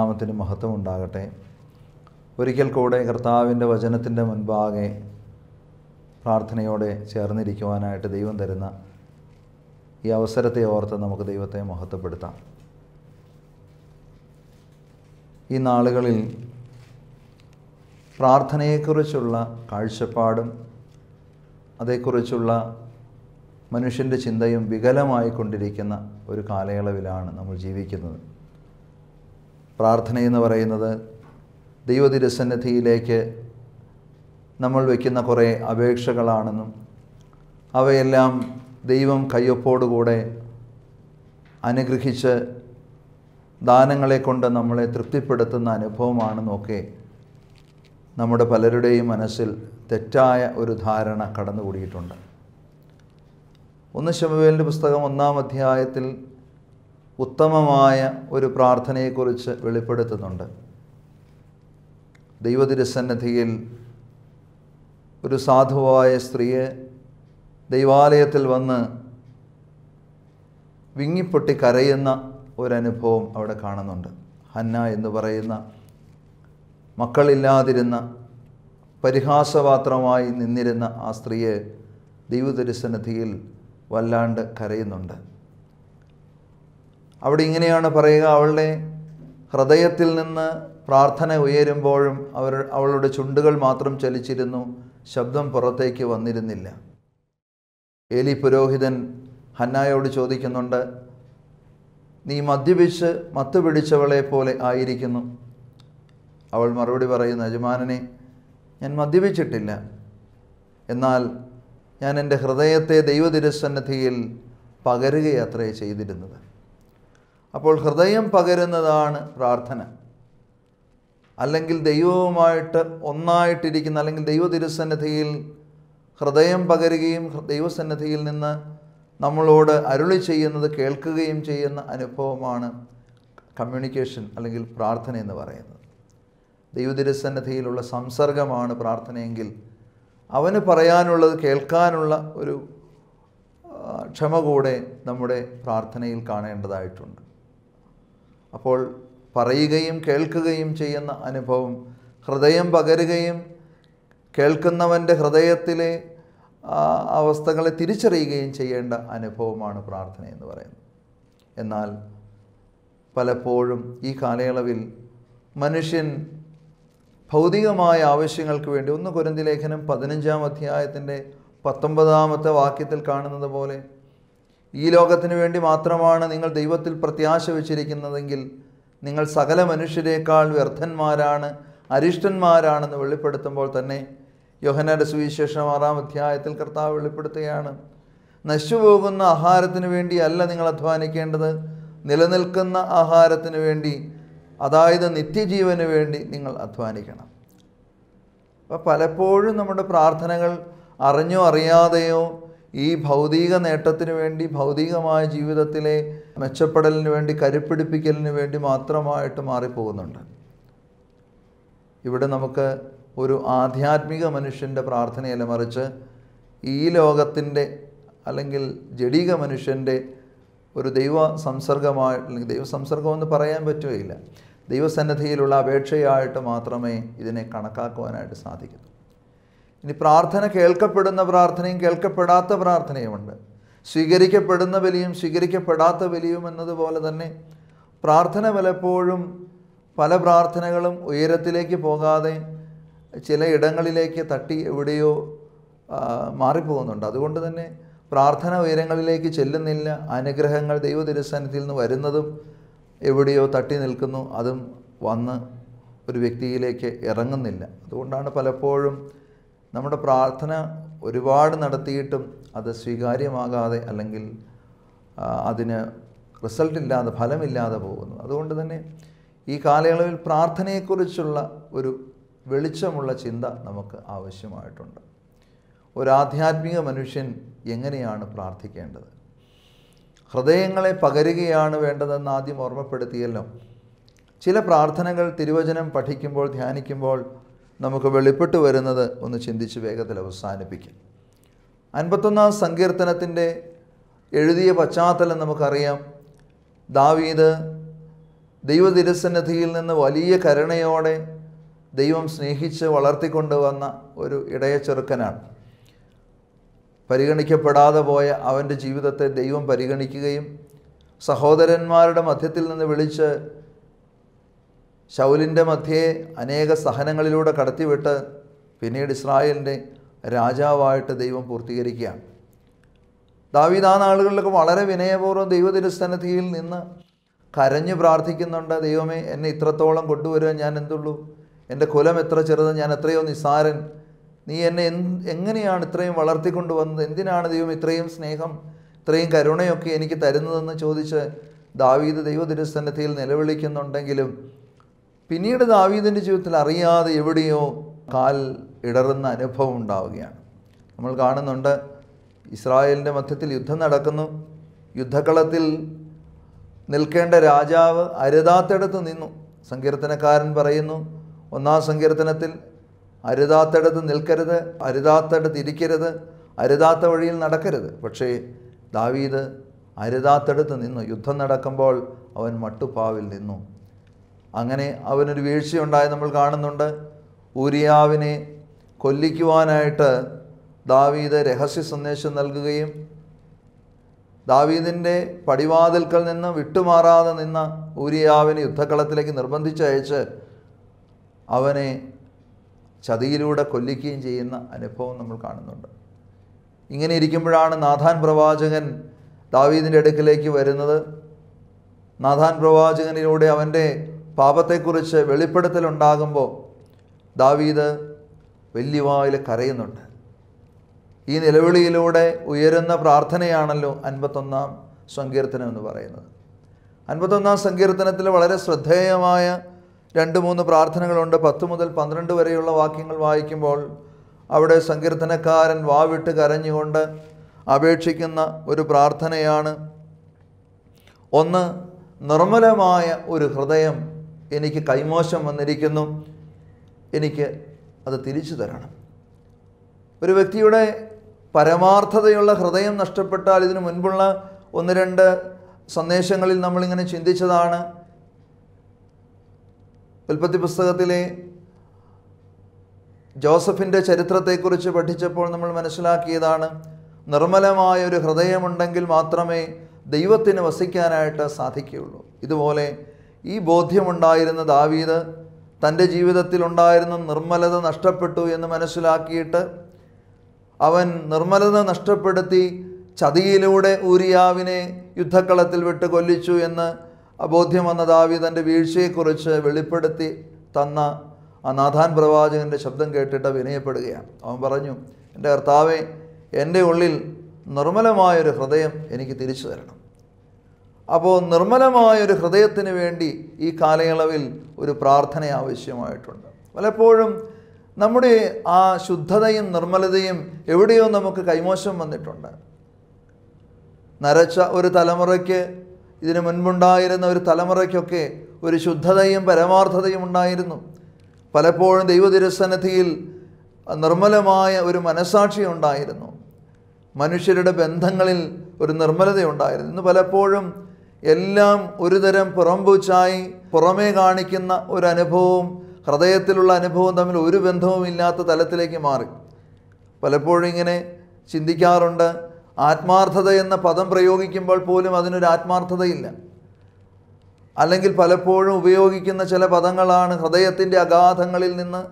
നാമത്തിന് മഹത്വം ഉണ്ടാകട്ടെ ഒരിക്കൽ കൂടെ കർത്താവിൻ്റെ വചനത്തിൻ്റെ മുൻപാകെ പ്രാർത്ഥനയോടെ ചേർന്നിരിക്കുവാനായിട്ട് ദൈവം തരുന്ന ഈ അവസരത്തെ ഓർത്ത് നമുക്ക് ദൈവത്തെ മഹത്വപ്പെടുത്താം ഈ നാളുകളിൽ പ്രാർത്ഥനയെക്കുറിച്ചുള്ള കാഴ്ചപ്പാടും അതേക്കുറിച്ചുള്ള മനുഷ്യൻ്റെ ചിന്തയും വികലമായിക്കൊണ്ടിരിക്കുന്ന ഒരു കാലയളവിലാണ് നമ്മൾ ജീവിക്കുന്നത് പ്രാർത്ഥനയെന്ന് പറയുന്നത് ദൈവതിരസന്നിധിയിലേക്ക് നമ്മൾ വയ്ക്കുന്ന കുറേ അപേക്ഷകളാണെന്നും അവയെല്ലാം ദൈവം കയ്യൊപ്പോടുകൂടെ അനുഗ്രഹിച്ച് ദാനങ്ങളെ കൊണ്ട് നമ്മളെ തൃപ്തിപ്പെടുത്തുന്ന അനുഭവമാണെന്നൊക്കെ നമ്മുടെ പലരുടെയും മനസ്സിൽ തെറ്റായ ഒരു ധാരണ കടന്നുകൂടിയിട്ടുണ്ട് ഒന്ന് ശമുവേലിൻ്റെ പുസ്തകം ഒന്നാം അധ്യായത്തിൽ ഉത്തമമായ ഒരു പ്രാർത്ഥനയെക്കുറിച്ച് വെളിപ്പെടുത്തുന്നുണ്ട് ദൈവതിരുസന്നിധിയിൽ ഒരു സാധുവായ സ്ത്രീയെ ദൈവാലയത്തിൽ വന്ന് വിങ്ങിപ്പൊട്ടി കരയുന്ന ഒരനുഭവം അവിടെ കാണുന്നുണ്ട് ഹന്ന എന്ന് പറയുന്ന മക്കളില്ലാതിരുന്ന പരിഹാസപാത്രമായി നിന്നിരുന്ന ആ സ്ത്രീയെ ദൈവതിരുസന്നിധിയിൽ വല്ലാണ്ട് കരയുന്നുണ്ട് അവിടെ ഇങ്ങനെയാണ് പറയുക അവളുടെ ഹൃദയത്തിൽ നിന്ന് പ്രാർത്ഥന ഉയരുമ്പോഴും അവർ അവളുടെ ചുണ്ടുകൾ മാത്രം ചലിച്ചിരുന്നു ശബ്ദം പുറത്തേക്ക് വന്നിരുന്നില്ല ഏലി പുരോഹിതൻ ഹന്നായോട് ചോദിക്കുന്നുണ്ട് നീ മദ്യപിച്ച് മത്തു പിടിച്ചവളെ പോലെ ആയിരിക്കുന്നു അവൾ മറുപടി പറയുന്നു യജമാനനെ ഞാൻ മദ്യപിച്ചിട്ടില്ല എന്നാൽ ഞാൻ എൻ്റെ ഹൃദയത്തെ ദൈവതിരസന്നിധിയിൽ പകരുകയത്രേ ചെയ്തിരുന്നത് അപ്പോൾ ഹൃദയം പകരുന്നതാണ് പ്രാർത്ഥന അല്ലെങ്കിൽ ദൈവവുമായിട്ട് ഒന്നായിട്ടിരിക്കുന്ന അല്ലെങ്കിൽ ദൈവ തിരുസന്നിധിയിൽ ഹൃദയം പകരുകയും ദൈവസന്നിധിയിൽ നിന്ന് നമ്മളോട് അരുളി ചെയ്യുന്നത് കേൾക്കുകയും ചെയ്യുന്ന അനുഭവമാണ് കമ്മ്യൂണിക്കേഷൻ അല്ലെങ്കിൽ പ്രാർത്ഥന എന്ന് പറയുന്നത് ദൈവതിരുസന്നിധിയിലുള്ള സംസർഗമാണ് പ്രാർത്ഥനയെങ്കിൽ അവന് പറയാനുള്ളത് കേൾക്കാനുള്ള ഒരു ക്ഷമ കൂടെ നമ്മുടെ പ്രാർത്ഥനയിൽ കാണേണ്ടതായിട്ടുണ്ട് അപ്പോൾ പറയുകയും കേൾക്കുകയും ചെയ്യുന്ന അനുഭവം ഹൃദയം പകരുകയും കേൾക്കുന്നവൻ്റെ ഹൃദയത്തിലെ അവസ്ഥകളെ തിരിച്ചറിയുകയും ചെയ്യേണ്ട അനുഭവമാണ് പ്രാർത്ഥന എന്ന് പറയുന്നത് എന്നാൽ പലപ്പോഴും ഈ കാലയളവിൽ മനുഷ്യൻ ഭൗതികമായ ആവശ്യങ്ങൾക്ക് വേണ്ടി ഒന്ന് കുരന്തി ലേഖനം പതിനഞ്ചാം അധ്യായത്തിൻ്റെ പത്തൊമ്പതാമത്തെ വാക്യത്തിൽ കാണുന്നത് പോലെ ഈ ലോകത്തിനു വേണ്ടി മാത്രമാണ് നിങ്ങൾ ദൈവത്തിൽ പ്രത്യാശ വച്ചിരിക്കുന്നതെങ്കിൽ നിങ്ങൾ സകല മനുഷ്യരെക്കാൾ വ്യർത്ഥന്മാരാണ് അരിഷ്ടന്മാരാണെന്ന് വെളിപ്പെടുത്തുമ്പോൾ തന്നെ യോഹനയുടെ സുവിശേഷം ആറാം അധ്യായത്തിൽ കർത്താവ് വെളിപ്പെടുത്തുകയാണ് നശിച്ചുപോകുന്ന ആഹാരത്തിന് വേണ്ടിയല്ല നിങ്ങൾ അധ്വാനിക്കേണ്ടത് നിലനിൽക്കുന്ന ആഹാരത്തിന് വേണ്ടി അതായത് നിത്യജീവന് വേണ്ടി നിങ്ങൾ അധ്വാനിക്കണം അപ്പോൾ പലപ്പോഴും നമ്മുടെ പ്രാർത്ഥനകൾ അറിഞ്ഞോ അറിയാതെയോ ഈ ഭൗതിക നേട്ടത്തിന് വേണ്ടി ഭൗതികമായ ജീവിതത്തിലെ മെച്ചപ്പെടലിന് വേണ്ടി കരുപ്പിടിപ്പിക്കലിന് വേണ്ടി മാത്രമായിട്ട് മാറിപ്പോകുന്നുണ്ട് ഇവിടെ നമുക്ക് ഒരു ആധ്യാത്മിക മനുഷ്യൻ്റെ പ്രാർത്ഥനയല്ല മറിച്ച് ഈ ലോകത്തിൻ്റെ അല്ലെങ്കിൽ ജഡീക മനുഷ്യൻ്റെ ഒരു ദൈവ സംസർഗമായി അല്ലെങ്കിൽ ദൈവ സംസർഗമെന്ന് പറയാൻ പറ്റുകയില്ല ദൈവസന്നദ്ധിയിലുള്ള അപേക്ഷയായിട്ട് മാത്രമേ ഇതിനെ കണക്കാക്കുവാനായിട്ട് സാധിക്കൂ ഇനി പ്രാർത്ഥന കേൾക്കപ്പെടുന്ന പ്രാർത്ഥനയും കേൾക്കപ്പെടാത്ത പ്രാർത്ഥനയുമുണ്ട് സ്വീകരിക്കപ്പെടുന്ന വിലയും സ്വീകരിക്കപ്പെടാത്ത വിലയും എന്നതുപോലെ തന്നെ പ്രാർത്ഥന പലപ്പോഴും പല പ്രാർത്ഥനകളും ഉയരത്തിലേക്ക് പോകാതെ ചില ഇടങ്ങളിലേക്ക് തട്ടി എവിടെയോ മാറിപ്പോകുന്നുണ്ട് അതുകൊണ്ട് തന്നെ പ്രാർത്ഥന ഉയരങ്ങളിലേക്ക് ചെല്ലുന്നില്ല അനുഗ്രഹങ്ങൾ ദൈവദിരസ്ഥാനത്തിൽ നിന്ന് വരുന്നതും എവിടെയോ തട്ടി നിൽക്കുന്നു അതും വന്ന് ഒരു വ്യക്തിയിലേക്ക് ഇറങ്ങുന്നില്ല അതുകൊണ്ടാണ് പലപ്പോഴും നമ്മുടെ പ്രാർത്ഥന ഒരുപാട് നടത്തിയിട്ടും അത് സ്വീകാര്യമാകാതെ അല്ലെങ്കിൽ അതിന് റിസൾട്ട് ഇല്ലാതെ ഫലമില്ലാതെ പോകുന്നു അതുകൊണ്ട് തന്നെ ഈ കാലയളവിൽ പ്രാർത്ഥനയെക്കുറിച്ചുള്ള ഒരു വെളിച്ചമുള്ള ചിന്ത നമുക്ക് ആവശ്യമായിട്ടുണ്ട് ഒരു ആധ്യാത്മിക മനുഷ്യൻ എങ്ങനെയാണ് പ്രാർത്ഥിക്കേണ്ടത് ഹൃദയങ്ങളെ പകരുകയാണ് വേണ്ടതെന്ന് ആദ്യം ഓർമ്മപ്പെടുത്തിയല്ലോ ചില പ്രാർത്ഥനകൾ തിരുവചനം പഠിക്കുമ്പോൾ ധ്യാനിക്കുമ്പോൾ നമുക്ക് വെളിപ്പെട്ട് വരുന്നത് ഒന്ന് ചിന്തിച്ച് വേഗത്തിൽ അവസാനിപ്പിക്കും അൻപത്തൊന്നാം സങ്കീർത്തനത്തിൻ്റെ എഴുതിയ പശ്ചാത്തലം നമുക്കറിയാം ദാവീദ് ദൈവതിരസന്നിധിയിൽ നിന്ന് വലിയ കരുണയോടെ ദൈവം സ്നേഹിച്ച് വളർത്തിക്കൊണ്ടുവന്ന ഒരു ഇടയ ചെറുക്കനാണ് പരിഗണിക്കപ്പെടാതെ പോയ അവൻ്റെ ജീവിതത്തെ ദൈവം പരിഗണിക്കുകയും സഹോദരന്മാരുടെ മധ്യത്തിൽ നിന്ന് വിളിച്ച് ശൗലിൻ്റെ മധ്യേ അനേക സഹനങ്ങളിലൂടെ കടത്തിവിട്ട് പിന്നീട് ഇസ്രായേലിൻ്റെ രാജാവായിട്ട് ദൈവം പൂർത്തീകരിക്കുകയാണ് ദാവീദ് ആ നാളുകളിലൊക്കെ വളരെ വിനയപൂർവ്വം ദൈവതിരുസന്നിധിയിൽ നിന്ന് കരഞ്ഞു പ്രാർത്ഥിക്കുന്നുണ്ട് ദൈവമേ എന്നെ ഇത്രത്തോളം കൊണ്ടുവരുവാൻ ഞാൻ എന്തുള്ളൂ എൻ്റെ കുലം എത്ര ചെറുത് ഞാൻ എത്രയോ നിസ്സാരൻ നീ എന്നെ എങ്ങനെയാണ് ഇത്രയും വളർത്തിക്കൊണ്ട് വന്നത് എന്തിനാണ് ദൈവം ഇത്രയും സ്നേഹം ഇത്രയും കരുണയൊക്കെ എനിക്ക് തരുന്നതെന്ന് ചോദിച്ച് ദാവീദ് ദൈവ തിരുസന്നിധിയിൽ നിലവിളിക്കുന്നുണ്ടെങ്കിലും പിന്നീട് ദാവീദിൻ്റെ ജീവിതത്തിൽ അറിയാതെ എവിടെയോ കാൽ ഇടറുന്ന അനുഭവം ഉണ്ടാവുകയാണ് നമ്മൾ കാണുന്നുണ്ട് ഇസ്രായേലിൻ്റെ മധ്യത്തിൽ യുദ്ധം നടക്കുന്നു യുദ്ധക്കളത്തിൽ നിൽക്കേണ്ട രാജാവ് അരുതാത്തെടുത്ത് നിന്നു സങ്കീർത്തനക്കാരൻ പറയുന്നു ഒന്നാം സങ്കീർത്തനത്തിൽ അരുതാത്തെടുത്ത് നിൽക്കരുത് അരുതാത്തെടുത്ത് ഇരിക്കരുത് അരുതാത്ത വഴിയിൽ നടക്കരുത് പക്ഷേ ദാവീദ് അരുതാത്തെടുത്ത് നിന്നു യുദ്ധം നടക്കുമ്പോൾ അവൻ മട്ടുപ്പാവിൽ നിന്നു അങ്ങനെ അവനൊരു വീഴ്ചയുണ്ടായി നമ്മൾ കാണുന്നുണ്ട് ഊരിയാവിനെ കൊല്ലിക്കുവാനായിട്ട് ദാവീദ് രഹസ്യ സന്ദേശം നൽകുകയും ദാവീദിൻ്റെ പടിവാതിൽക്കൽ നിന്ന് വിട്ടുമാറാതെ നിന്ന ഊരിയാവിനെ യുദ്ധക്കളത്തിലേക്ക് നിർബന്ധിച്ചയച്ച് അവനെ ചതിയിലൂടെ കൊല്ലിക്കുകയും ചെയ്യുന്ന അനുഭവം നമ്മൾ കാണുന്നുണ്ട് ഇങ്ങനെ ഇരിക്കുമ്പോഴാണ് നാഥാൻ പ്രവാചകൻ ദാവീദിൻ്റെ അടുക്കിലേക്ക് വരുന്നത് നാഥാൻ പ്രവാചകനിലൂടെ അവൻ്റെ പാപത്തെക്കുറിച്ച് വെളിപ്പെടുത്തലുണ്ടാകുമ്പോൾ ദാവീദ് വെല്ലുവായിൽ കരയുന്നുണ്ട് ഈ നിലവിളിയിലൂടെ ഉയരുന്ന പ്രാർത്ഥനയാണല്ലോ അൻപത്തൊന്നാം സങ്കീർത്തനം എന്ന് പറയുന്നത് അൻപത്തൊന്നാം സങ്കീർത്തനത്തിൽ വളരെ ശ്രദ്ധേയമായ രണ്ട് മൂന്ന് പ്രാർത്ഥനകളുണ്ട് പത്ത് മുതൽ പന്ത്രണ്ട് വരെയുള്ള വാക്യങ്ങൾ വായിക്കുമ്പോൾ അവിടെ സങ്കീർത്തനക്കാരൻ വാവിട്ട് കരഞ്ഞുകൊണ്ട് അപേക്ഷിക്കുന്ന ഒരു പ്രാർത്ഥനയാണ് ഒന്ന് നിർമ്മലമായ ഒരു ഹൃദയം എനിക്ക് കൈമോശം വന്നിരിക്കുന്നു എനിക്ക് അത് തിരിച്ചു തരണം ഒരു വ്യക്തിയുടെ പരമാർത്ഥതയുള്ള ഹൃദയം നഷ്ടപ്പെട്ടാൽ ഇതിനു മുൻപുള്ള ഒന്ന് രണ്ട് സന്ദേശങ്ങളിൽ നമ്മളിങ്ങനെ ചിന്തിച്ചതാണ് ഉൽപ്പത്തി പുസ്തകത്തിലെ ജോസഫിൻ്റെ ചരിത്രത്തെക്കുറിച്ച് പഠിച്ചപ്പോൾ നമ്മൾ മനസ്സിലാക്കിയതാണ് നിർമ്മലമായ ഒരു ഹൃദയമുണ്ടെങ്കിൽ മാത്രമേ ദൈവത്തിന് വസിക്കാനായിട്ട് സാധിക്കുകയുള്ളൂ ഇതുപോലെ ഈ ബോധ്യമുണ്ടായിരുന്ന ദാവീദ് തൻ്റെ ഉണ്ടായിരുന്ന നിർമ്മലത നഷ്ടപ്പെട്ടു എന്ന് മനസ്സിലാക്കിയിട്ട് അവൻ നിർമ്മലത നഷ്ടപ്പെടുത്തി ചതിയിലൂടെ ഊരിയാവിനെ യുദ്ധക്കളത്തിൽ വിട്ട് കൊല്ലിച്ചു എന്ന് അബോധ്യം വന്ന തൻ്റെ വീഴ്ചയെക്കുറിച്ച് വെളിപ്പെടുത്തി തന്ന ആ നാഥാൻ പ്രവാചകൻ്റെ ശബ്ദം കേട്ടിട്ട് വിനയപ്പെടുകയാണ് അവൻ പറഞ്ഞു എൻ്റെ കർത്താവെ എൻ്റെ ഉള്ളിൽ നിർമ്മലമായൊരു ഹൃദയം എനിക്ക് തിരിച്ചു തരണം അപ്പോൾ നിർമ്മലമായ ഒരു ഹൃദയത്തിന് വേണ്ടി ഈ കാലയളവിൽ ഒരു പ്രാർത്ഥന ആവശ്യമായിട്ടുണ്ട് പലപ്പോഴും നമ്മുടെ ആ ശുദ്ധതയും നിർമ്മലതയും എവിടെയോ നമുക്ക് കൈമോശം വന്നിട്ടുണ്ട് നരച്ച ഒരു തലമുറയ്ക്ക് ഇതിനു മുൻപുണ്ടായിരുന്ന ഒരു തലമുറയ്ക്കൊക്കെ ഒരു ശുദ്ധതയും പരമാർത്ഥതയും ഉണ്ടായിരുന്നു പലപ്പോഴും ദൈവതിരസന്നിധിയിൽ നിർമ്മലമായ ഒരു മനസാക്ഷി ഉണ്ടായിരുന്നു മനുഷ്യരുടെ ബന്ധങ്ങളിൽ ഒരു നിർമ്മലതയുണ്ടായിരുന്നു ഇന്ന് പലപ്പോഴും എല്ലാം ഒരുതരം പുറംപൂച്ചായി പുറമേ കാണിക്കുന്ന ഒരു അനുഭവവും ഹൃദയത്തിലുള്ള അനുഭവവും തമ്മിൽ ഒരു ബന്ധവും ഇല്ലാത്ത തലത്തിലേക്ക് മാറി പലപ്പോഴും ഇങ്ങനെ ചിന്തിക്കാറുണ്ട് ആത്മാർത്ഥത എന്ന പദം പ്രയോഗിക്കുമ്പോൾ പോലും അതിനൊരു ആത്മാർത്ഥതയില്ല അല്ലെങ്കിൽ പലപ്പോഴും ഉപയോഗിക്കുന്ന ചില പദങ്ങളാണ് ഹൃദയത്തിൻ്റെ അഗാധങ്ങളിൽ നിന്ന്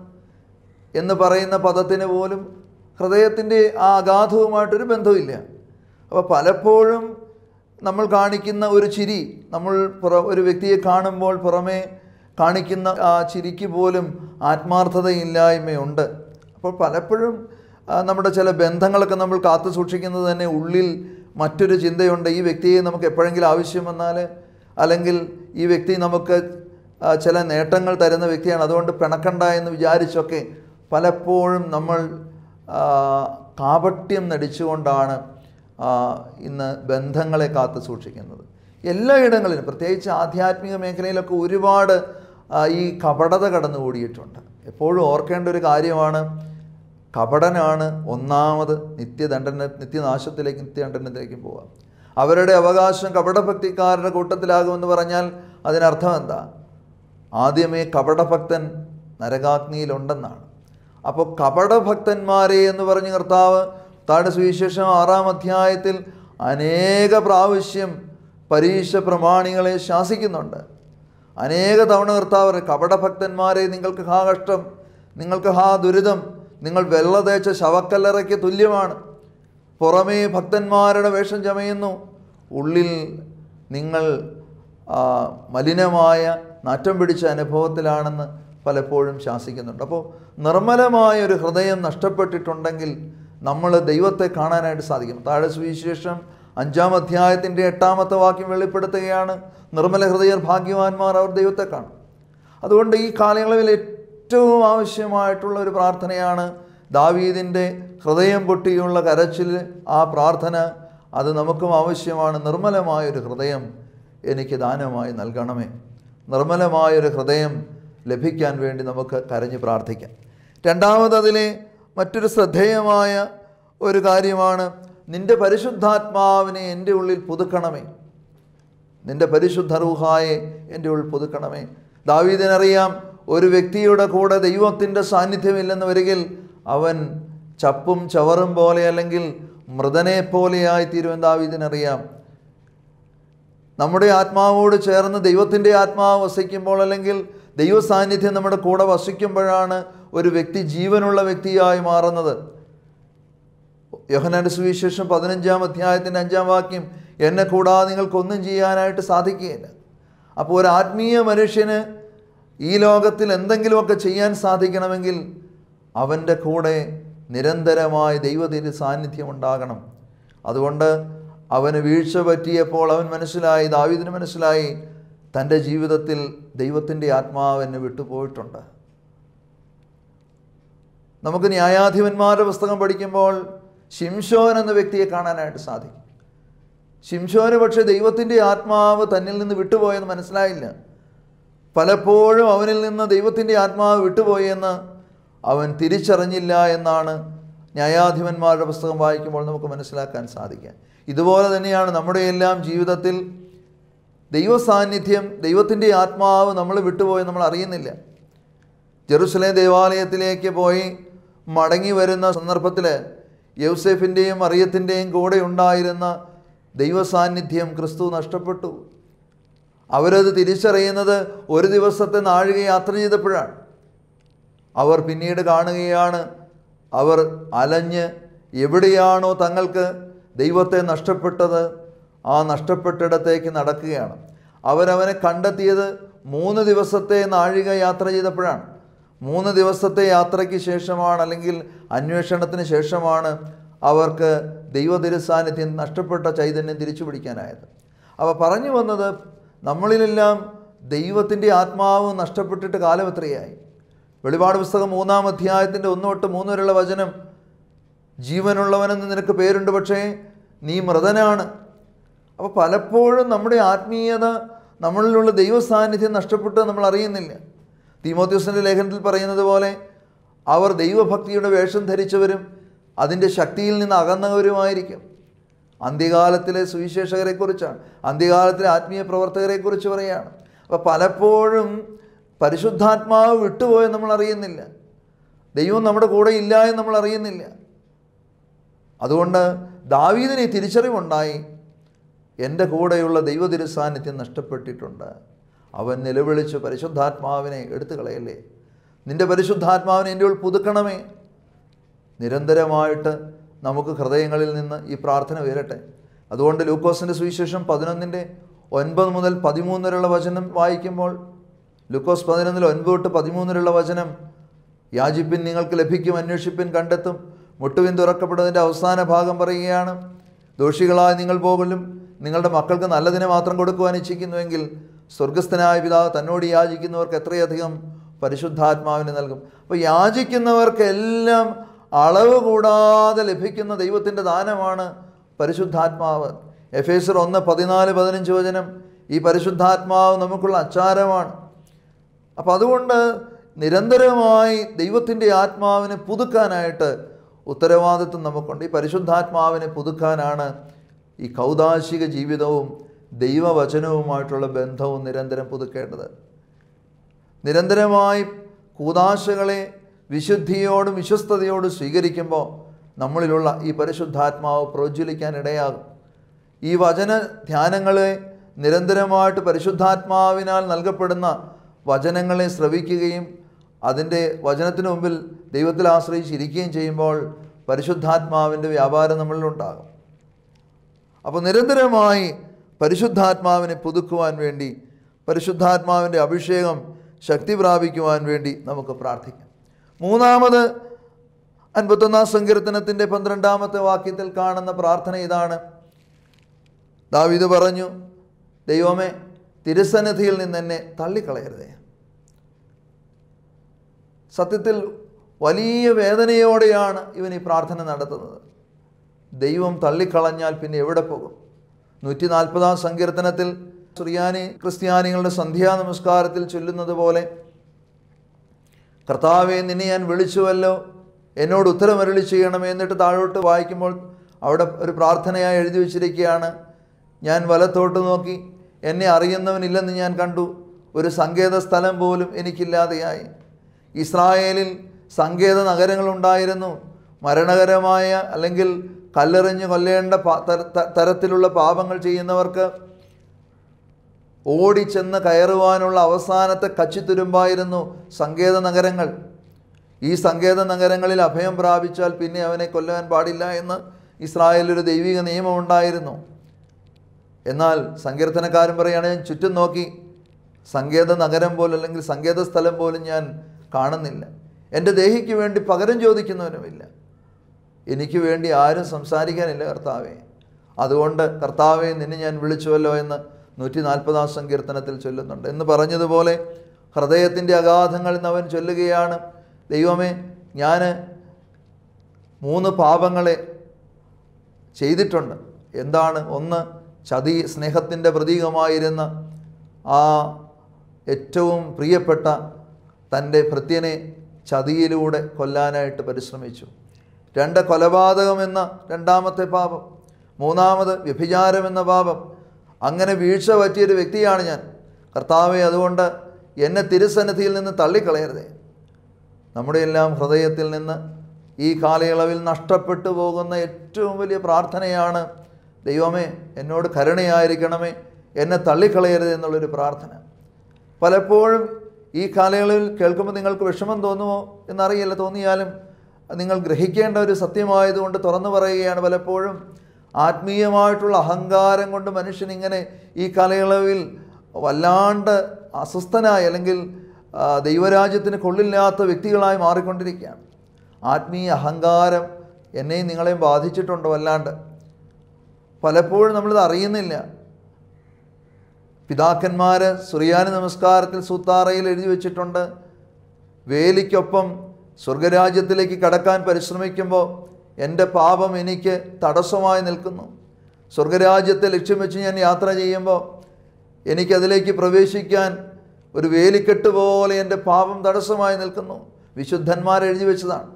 എന്ന് പറയുന്ന പദത്തിന് പോലും ഹൃദയത്തിൻ്റെ ആ അഗാധവുമായിട്ടൊരു ബന്ധമില്ല അപ്പോൾ പലപ്പോഴും നമ്മൾ കാണിക്കുന്ന ഒരു ചിരി നമ്മൾ ഒരു വ്യക്തിയെ കാണുമ്പോൾ പുറമേ കാണിക്കുന്ന ആ ചിരിക്ക് പോലും ആത്മാർത്ഥതയില്ലായ്മയുണ്ട് അപ്പോൾ പലപ്പോഴും നമ്മുടെ ചില ബന്ധങ്ങളൊക്കെ നമ്മൾ കാത്തു സൂക്ഷിക്കുന്നത് തന്നെ ഉള്ളിൽ മറ്റൊരു ചിന്തയുണ്ട് ഈ വ്യക്തിയെ നമുക്ക് എപ്പോഴെങ്കിലും ആവശ്യം വന്നാൽ അല്ലെങ്കിൽ ഈ വ്യക്തി നമുക്ക് ചില നേട്ടങ്ങൾ തരുന്ന വ്യക്തിയാണ് അതുകൊണ്ട് പിണക്കണ്ട എന്ന് വിചാരിച്ചൊക്കെ പലപ്പോഴും നമ്മൾ കാപട്യം നടിച്ചുകൊണ്ടാണ് ഇന്ന് ബന്ധങ്ങളെ കാത്തു സൂക്ഷിക്കുന്നത് എല്ലായിടങ്ങളിലും പ്രത്യേകിച്ച് ആധ്യാത്മിക മേഖലയിലൊക്കെ ഒരുപാട് ഈ കപടത കടന്നുകൂടിയിട്ടുണ്ട് എപ്പോഴും ഓർക്കേണ്ട ഒരു കാര്യമാണ് കപടനാണ് ഒന്നാമത് നിത്യദണ്ഡന നിത്യനാശത്തിലേക്ക് നിത്യദണ്ഡനത്തിലേക്കും പോവുക അവരുടെ അവകാശം കപടഭക്തിക്കാരുടെ കൂട്ടത്തിലാകുമെന്ന് പറഞ്ഞാൽ അതിനർത്ഥം എന്താ ആദ്യമേ കപടഭക്തൻ നരകാഗ്നിയിലുണ്ടെന്നാണ് അപ്പോൾ കപടഭക്തന്മാരെ എന്ന് പറഞ്ഞ് കർത്താവ് താഴെ സുവിശേഷം ആറാം അധ്യായത്തിൽ അനേക പ്രാവശ്യം പരീക്ഷ പ്രമാണികളെ ശാസിക്കുന്നുണ്ട് അനേക തവണ കർത്താവർ കപടഭക്തന്മാരെ നിങ്ങൾക്ക് ഹാ കഷ്ടം നിങ്ങൾക്ക് ഹാ ദുരിതം നിങ്ങൾ വെള്ള തേച്ച ശവക്കല്ലറയ്ക്ക് തുല്യമാണ് പുറമേ ഭക്തന്മാരുടെ വേഷം ചമയുന്നു ഉള്ളിൽ നിങ്ങൾ മലിനമായ നാറ്റം പിടിച്ച അനുഭവത്തിലാണെന്ന് പലപ്പോഴും ശാസിക്കുന്നുണ്ട് അപ്പോൾ നിർമ്മലമായ ഒരു ഹൃദയം നഷ്ടപ്പെട്ടിട്ടുണ്ടെങ്കിൽ നമ്മൾ ദൈവത്തെ കാണാനായിട്ട് സാധിക്കും താഴെ സുവിശേഷം അഞ്ചാം അധ്യായത്തിൻ്റെ എട്ടാമത്തെ വാക്യം വെളിപ്പെടുത്തുകയാണ് നിർമ്മല ഹൃദയർ ഭാഗ്യവാന്മാർ അവർ ദൈവത്തെ കാണും അതുകൊണ്ട് ഈ കാലയളവിൽ ഏറ്റവും ആവശ്യമായിട്ടുള്ള ഒരു പ്രാർത്ഥനയാണ് ദാവീദിൻ്റെ ഹൃദയം പൊട്ടിയുള്ള കരച്ചിൽ ആ പ്രാർത്ഥന അത് നമുക്കും ആവശ്യമാണ് നിർമ്മലമായൊരു ഹൃദയം എനിക്ക് ദാനമായി നൽകണമേ നിർമ്മലമായൊരു ഹൃദയം ലഭിക്കാൻ വേണ്ടി നമുക്ക് കരഞ്ഞ് പ്രാർത്ഥിക്കാം രണ്ടാമത് അതിലെ മറ്റൊരു ശ്രദ്ധേയമായ ഒരു കാര്യമാണ് നിൻ്റെ പരിശുദ്ധാത്മാവിനെ എൻ്റെ ഉള്ളിൽ പുതുക്കണമേ നിൻ്റെ പരിശുദ്ധ റൂഹായെ എൻ്റെ ഉള്ളിൽ പുതുക്കണമേ ദാവീദിനറിയാം ഒരു വ്യക്തിയുടെ കൂടെ ദൈവത്തിൻ്റെ സാന്നിധ്യമില്ലെന്ന് വരികിൽ അവൻ ചപ്പും ചവറും പോലെ അല്ലെങ്കിൽ മൃതനെ പോലെയായി തീരുവൻ ദാവീദിനറിയാം നമ്മുടെ ആത്മാവോട് ചേർന്ന് ദൈവത്തിൻ്റെ ആത്മാവ് വസിക്കുമ്പോൾ അല്ലെങ്കിൽ ദൈവസാന്നിധ്യം നമ്മുടെ കൂടെ വസിക്കുമ്പോഴാണ് ഒരു വ്യക്തി ജീവനുള്ള വ്യക്തിയായി മാറുന്നത് യോഹനാൻ്റെ സുവിശേഷം പതിനഞ്ചാം അധ്യായത്തിൻ്റെ അഞ്ചാം വാക്യം എന്നെ കൂടാതെ നിങ്ങൾക്കൊന്നും ചെയ്യാനായിട്ട് സാധിക്കുകയില്ല അപ്പോൾ ഒരു ആത്മീയ മനുഷ്യന് ഈ ലോകത്തിൽ എന്തെങ്കിലുമൊക്കെ ചെയ്യാൻ സാധിക്കണമെങ്കിൽ അവൻ്റെ കൂടെ നിരന്തരമായ ദൈവത്തിൻ്റെ സാന്നിധ്യം ഉണ്ടാകണം അതുകൊണ്ട് അവന് വീഴ്ച പറ്റിയപ്പോൾ അവൻ മനസ്സിലായി ദാവിദിന് മനസ്സിലായി തൻ്റെ ജീവിതത്തിൽ ദൈവത്തിൻ്റെ ആത്മാവ് എന്നെ വിട്ടുപോയിട്ടുണ്ട് നമുക്ക് ന്യായാധിപന്മാരുടെ പുസ്തകം പഠിക്കുമ്പോൾ ശിംഷോൻ എന്ന വ്യക്തിയെ കാണാനായിട്ട് സാധിക്കും ശിംഷോന് പക്ഷേ ദൈവത്തിൻ്റെ ആത്മാവ് തന്നിൽ നിന്ന് വിട്ടുപോയെന്ന് മനസ്സിലായില്ല പലപ്പോഴും അവനിൽ നിന്ന് ദൈവത്തിൻ്റെ ആത്മാവ് വിട്ടുപോയെന്ന് അവൻ തിരിച്ചറിഞ്ഞില്ല എന്നാണ് ന്യായാധിപന്മാരുടെ പുസ്തകം വായിക്കുമ്പോൾ നമുക്ക് മനസ്സിലാക്കാൻ സാധിക്കുക ഇതുപോലെ തന്നെയാണ് നമ്മുടെ എല്ലാം ജീവിതത്തിൽ ദൈവ സാന്നിധ്യം ദൈവത്തിൻ്റെ ആത്മാവ് നമ്മൾ വിട്ടുപോയി നമ്മൾ അറിയുന്നില്ല ജെറുസലേം ദേവാലയത്തിലേക്ക് പോയി മടങ്ങി വരുന്ന സന്ദർഭത്തിൽ യൗസേഫിൻ്റെയും അറിയത്തിൻ്റെയും കൂടെ ഉണ്ടായിരുന്ന ദൈവസാന്നിധ്യം ക്രിസ്തു നഷ്ടപ്പെട്ടു അവരത് തിരിച്ചറിയുന്നത് ഒരു ദിവസത്തെ നാഴിക യാത്ര ചെയ്തപ്പോഴാണ് അവർ പിന്നീട് കാണുകയാണ് അവർ അലഞ്ഞ് എവിടെയാണോ തങ്ങൾക്ക് ദൈവത്തെ നഷ്ടപ്പെട്ടത് ആ നഷ്ടപ്പെട്ടിടത്തേക്ക് നടക്കുകയാണ് അവരവനെ കണ്ടെത്തിയത് മൂന്ന് ദിവസത്തെ നാഴിക യാത്ര ചെയ്തപ്പോഴാണ് മൂന്ന് ദിവസത്തെ യാത്രയ്ക്ക് ശേഷമാണ് അല്ലെങ്കിൽ അന്വേഷണത്തിന് ശേഷമാണ് അവർക്ക് ദൈവ നഷ്ടപ്പെട്ട ചൈതന്യം തിരിച്ചു പിടിക്കാനായത് അപ്പോൾ പറഞ്ഞു വന്നത് നമ്മളിലെല്ലാം ദൈവത്തിൻ്റെ ആത്മാവ് നഷ്ടപ്പെട്ടിട്ട് കാലം എത്രയായി വെളിപാട് പുസ്തകം മൂന്നാം അധ്യായത്തിൻ്റെ ഒന്ന് തൊട്ട് മൂന്ന് വരെയുള്ള വചനം ജീവനുള്ളവനെന്ന് നിനക്ക് പേരുണ്ട് പക്ഷേ നീ മൃതനാണ് അപ്പോൾ പലപ്പോഴും നമ്മുടെ ആത്മീയത നമ്മളിലുള്ള ദൈവസാന്നിധ്യം നഷ്ടപ്പെട്ട് നമ്മൾ അറിയുന്നില്ല തീമോത്യൂസിൻ്റെ ലേഖനത്തിൽ പറയുന്നത് പോലെ അവർ ദൈവഭക്തിയുടെ വേഷം ധരിച്ചവരും അതിൻ്റെ ശക്തിയിൽ നിന്ന് അകന്നവരുമായിരിക്കും അന്ത്യകാലത്തിലെ സുവിശേഷകരെക്കുറിച്ചാണ് അന്ത്യകാലത്തിലെ ആത്മീയ പ്രവർത്തകരെക്കുറിച്ച് പറയുകയാണ് അപ്പോൾ പലപ്പോഴും പരിശുദ്ധാത്മാവ് വിട്ടുപോയെന്ന് നമ്മൾ അറിയുന്നില്ല ദൈവം നമ്മുടെ കൂടെ ഇല്ല എന്ന് നമ്മൾ അറിയുന്നില്ല അതുകൊണ്ട് ദാവീദിനെ തിരിച്ചറിവുണ്ടായി എൻ്റെ കൂടെയുള്ള ദൈവതിരുസാന്നിധ്യം നഷ്ടപ്പെട്ടിട്ടുണ്ട് അവൻ നിലവിളിച്ച് പരിശുദ്ധാത്മാവിനെ എടുത്തു കളയല്ലേ നിൻ്റെ പരിശുദ്ധാത്മാവിനെ എൻ്റെ ഉള്ളിൽ പുതുക്കണമേ നിരന്തരമായിട്ട് നമുക്ക് ഹൃദയങ്ങളിൽ നിന്ന് ഈ പ്രാർത്ഥന ഉയരട്ടെ അതുകൊണ്ട് ലൂക്കോസിൻ്റെ സുവിശേഷം പതിനൊന്നിൻ്റെ ഒൻപത് മുതൽ പതിമൂന്ന് വരെയുള്ള വചനം വായിക്കുമ്പോൾ ലൂക്കോസ് പതിനൊന്നിൽ ഒൻപത് തൊട്ട് പതിമൂന്ന് വരെയുള്ള വചനം യാചിപ്പിൻ നിങ്ങൾക്ക് ലഭിക്കും അന്വേഷിപ്പിൻ കണ്ടെത്തും മുട്ടുവിൻ തുറക്കപ്പെടുന്നതിൻ്റെ അവസാന ഭാഗം പറയുകയാണ് ദോഷികളായി നിങ്ങൾ പോകലും നിങ്ങളുടെ മക്കൾക്ക് നല്ലതിനെ മാത്രം കൊടുക്കുവാൻ ഇച്ഛിക്കുന്നുവെങ്കിൽ സ്വർഗസ്ഥനായ പിതാവ് തന്നോട് യാചിക്കുന്നവർക്ക് എത്രയധികം പരിശുദ്ധാത്മാവിനെ നൽകും അപ്പോൾ യാചിക്കുന്നവർക്കെല്ലാം അളവ് കൂടാതെ ലഭിക്കുന്ന ദൈവത്തിൻ്റെ ദാനമാണ് പരിശുദ്ധാത്മാവ് എഫ് എസർ ഒന്ന് പതിനാല് പതിനഞ്ച് വചനം ഈ പരിശുദ്ധാത്മാവ് നമുക്കുള്ള അച്ചാരമാണ് അപ്പം അതുകൊണ്ട് നിരന്തരമായി ദൈവത്തിൻ്റെ ആത്മാവിനെ പുതുക്കാനായിട്ട് ഉത്തരവാദിത്വം നമുക്കുണ്ട് ഈ പരിശുദ്ധാത്മാവിനെ പുതുക്കാനാണ് ഈ കൗതാശിക ജീവിതവും ദൈവവചനവുമായിട്ടുള്ള ബന്ധവും നിരന്തരം പുതുക്കേണ്ടത് നിരന്തരമായി കൂതാശകളെ വിശുദ്ധിയോടും വിശ്വസ്തയോടും സ്വീകരിക്കുമ്പോൾ നമ്മളിലുള്ള ഈ പരിശുദ്ധാത്മാവ് പ്രോജ്വലിക്കാൻ ഇടയാകും ഈ വചന ധ്യാനങ്ങളെ നിരന്തരമായിട്ട് പരിശുദ്ധാത്മാവിനാൽ നൽകപ്പെടുന്ന വചനങ്ങളെ ശ്രവിക്കുകയും അതിൻ്റെ വചനത്തിന് മുമ്പിൽ ദൈവത്തിൽ ആശ്രയിച്ചിരിക്കുകയും ചെയ്യുമ്പോൾ പരിശുദ്ധാത്മാവിൻ്റെ വ്യാപാരം നമ്മളിലുണ്ടാകും അപ്പോൾ നിരന്തരമായി പരിശുദ്ധാത്മാവിനെ പുതുക്കുവാൻ വേണ്ടി പരിശുദ്ധാത്മാവിൻ്റെ അഭിഷേകം ശക്തി പ്രാപിക്കുവാൻ വേണ്ടി നമുക്ക് പ്രാർത്ഥിക്കാം മൂന്നാമത് അൻപത്തൊന്നാം സങ്കീർത്തനത്തിൻ്റെ പന്ത്രണ്ടാമത്തെ വാക്യത്തിൽ കാണുന്ന പ്രാർത്ഥന ഇതാണ് ദാവിത് പറഞ്ഞു ദൈവമേ തിരുസന്നിധിയിൽ നിന്ന് എന്നെ തള്ളിക്കളയരുതേ സത്യത്തിൽ വലിയ വേദനയോടെയാണ് ഇവൻ ഈ പ്രാർത്ഥന നടത്തുന്നത് ദൈവം തള്ളിക്കളഞ്ഞാൽ പിന്നെ എവിടെ പോകും നൂറ്റി നാൽപ്പതാം സങ്കീർത്തനത്തിൽ സുറിയാനി ക്രിസ്ത്യാനികളുടെ സന്ധ്യാ നമസ്കാരത്തിൽ ചൊല്ലുന്നത് പോലെ കർത്താവെ നിന്നെ ഞാൻ വിളിച്ചുവല്ലോ എന്നോട് ഉത്തരമരളി ചെയ്യണമേ എന്നിട്ട് താഴോട്ട് വായിക്കുമ്പോൾ അവിടെ ഒരു പ്രാർത്ഥനയായി എഴുതി വച്ചിരിക്കുകയാണ് ഞാൻ വലത്തോട്ട് നോക്കി എന്നെ അറിയുന്നവനില്ലെന്ന് ഞാൻ കണ്ടു ഒരു സങ്കേത സ്ഥലം പോലും എനിക്കില്ലാതെയായി ഇസ്രായേലിൽ സങ്കേത നഗരങ്ങളുണ്ടായിരുന്നു മരണകരമായ അല്ലെങ്കിൽ കല്ലെറിഞ്ഞ് കൊല്ലേണ്ട തരത്തിലുള്ള പാപങ്ങൾ ചെയ്യുന്നവർക്ക് ഓടിച്ചെന്ന് കയറുവാനുള്ള അവസാനത്തെ കച്ചിത്തുരുമ്പായിരുന്നു സങ്കേത നഗരങ്ങൾ ഈ സങ്കേത നഗരങ്ങളിൽ അഭയം പ്രാപിച്ചാൽ പിന്നെ അവനെ കൊല്ലുവാൻ പാടില്ല എന്ന് ഇസ്രായേലൊരു ദൈവിക നിയമം ഉണ്ടായിരുന്നു എന്നാൽ സങ്കീർത്തനക്കാരൻ പറയുകയാണെങ്കിൽ ഞാൻ ചുറ്റും നോക്കി സങ്കേത നഗരം പോലും അല്ലെങ്കിൽ സങ്കേത സ്ഥലം പോലും ഞാൻ കാണുന്നില്ല എൻ്റെ ദേഹിക്ക് വേണ്ടി പകരം ചോദിക്കുന്നവനുമില്ല എനിക്ക് വേണ്ടി ആരും സംസാരിക്കാനില്ല കർത്താവെ അതുകൊണ്ട് കർത്താവെ നിന്നെ ഞാൻ വിളിച്ചുവല്ലോ എന്ന് നൂറ്റി നാൽപ്പതാം സങ്കീർത്തനത്തിൽ ചൊല്ലുന്നുണ്ട് എന്ന് പറഞ്ഞതുപോലെ ഹൃദയത്തിൻ്റെ അഗാധങ്ങളിൽ അവൻ ചൊല്ലുകയാണ് ദൈവമേ ഞാൻ മൂന്ന് പാപങ്ങളെ ചെയ്തിട്ടുണ്ട് എന്താണ് ഒന്ന് ചതി സ്നേഹത്തിൻ്റെ പ്രതീകമായിരുന്ന ആ ഏറ്റവും പ്രിയപ്പെട്ട തൻ്റെ ഭൃത്യനെ ചതിയിലൂടെ കൊല്ലാനായിട്ട് പരിശ്രമിച്ചു രണ്ട് കൊലപാതകം എന്ന രണ്ടാമത്തെ പാപം മൂന്നാമത് വ്യഭിചാരം എന്ന പാപം അങ്ങനെ വീഴ്ച പറ്റിയൊരു വ്യക്തിയാണ് ഞാൻ കർത്താവെ അതുകൊണ്ട് എന്നെ തിരുസന്നിധിയിൽ നിന്ന് തള്ളിക്കളയരുതേ നമ്മുടെ എല്ലാം ഹൃദയത്തിൽ നിന്ന് ഈ കാലയളവിൽ നഷ്ടപ്പെട്ടു പോകുന്ന ഏറ്റവും വലിയ പ്രാർത്ഥനയാണ് ദൈവമേ എന്നോട് കരുണയായിരിക്കണമേ എന്നെ തള്ളിക്കളയരുത് എന്നുള്ളൊരു പ്രാർത്ഥന പലപ്പോഴും ഈ കാലയളവിൽ കേൾക്കുമ്പോൾ നിങ്ങൾക്ക് വിഷമം തോന്നുമോ എന്നറിയില്ല തോന്നിയാലും നിങ്ങൾ ഗ്രഹിക്കേണ്ട ഒരു സത്യമായതുകൊണ്ട് തുറന്നു പറയുകയാണ് പലപ്പോഴും ആത്മീയമായിട്ടുള്ള അഹങ്കാരം കൊണ്ട് മനുഷ്യൻ ഇങ്ങനെ ഈ കാലയളവിൽ വല്ലാണ്ട് അസ്വസ്ഥനായി അല്ലെങ്കിൽ ദൈവരാജ്യത്തിന് കൊള്ളില്ലാത്ത വ്യക്തികളായി മാറിക്കൊണ്ടിരിക്കുകയാണ് ആത്മീയ അഹങ്കാരം എന്നെയും നിങ്ങളെയും ബാധിച്ചിട്ടുണ്ട് വല്ലാണ്ട് പലപ്പോഴും നമ്മളിത് അറിയുന്നില്ല പിതാക്കന്മാർ സുറിയാനി നമസ്കാരത്തിൽ സൂത്താറയിൽ എഴുതി വെച്ചിട്ടുണ്ട് വേലിക്കൊപ്പം സ്വർഗരാജ്യത്തിലേക്ക് കടക്കാൻ പരിശ്രമിക്കുമ്പോൾ എൻ്റെ പാപം എനിക്ക് തടസ്സമായി നിൽക്കുന്നു സ്വർഗരാജ്യത്തെ ലക്ഷ്യം വെച്ച് ഞാൻ യാത്ര ചെയ്യുമ്പോൾ എനിക്കതിലേക്ക് പ്രവേശിക്കാൻ ഒരു വേലിക്കെട്ട് പോലെ എൻ്റെ പാപം തടസ്സമായി നിൽക്കുന്നു വിശുദ്ധന്മാർ എഴുതി വെച്ചതാണ്